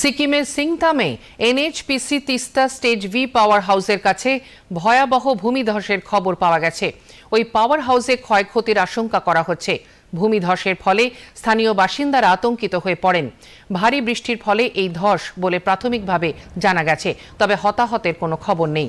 সিকিমের সিংতামে NHPC Teesta stage V power হাউসের কাছে ভয়াবহ ভূমিধসের খবর পাওয়া গেছে ওই পাওয়ার হাউসে ক্ষয়ক্ষতির আশঙ্কা করা হচ্ছে ভূমিধসের ফলে স্থানীয় বাসিন্দারা আতঙ্কিত হয়ে পড়েন ভারী বৃষ্টির ফলে এই ধস বলে প্রাথমিকভাবে জানা গেছে তবে হতাহতের কোনো খবর নেই